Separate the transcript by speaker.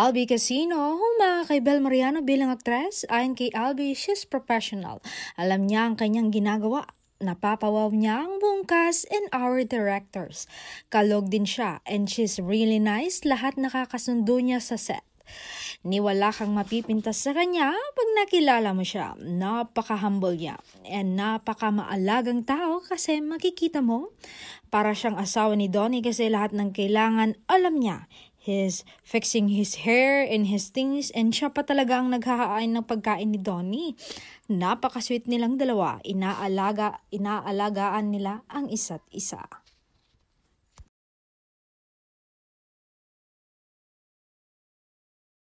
Speaker 1: Albie Casino, humanga kay Bel Mariano bilang aktres. Ayon kay Albie, she's professional. Alam niya ang kanyang ginagawa napapawaw niya ang buong cast and our directors. Kalog din siya and she's really nice lahat nakakasundo niya sa set. Niwala kang mapipintas sa kanya pag nakilala mo siya. Napaka-humble niya and napaka-maalagang tao kasi makikita mo para siyang asawa ni Donnie kasi lahat ng kailangan alam niya his fixing his hair and his things and siya pa talaga ang naghahain ng pagkain ni Donnie. Napakasweet nilang dalawa, inaalaga, inaalagaan nila ang isa't isa.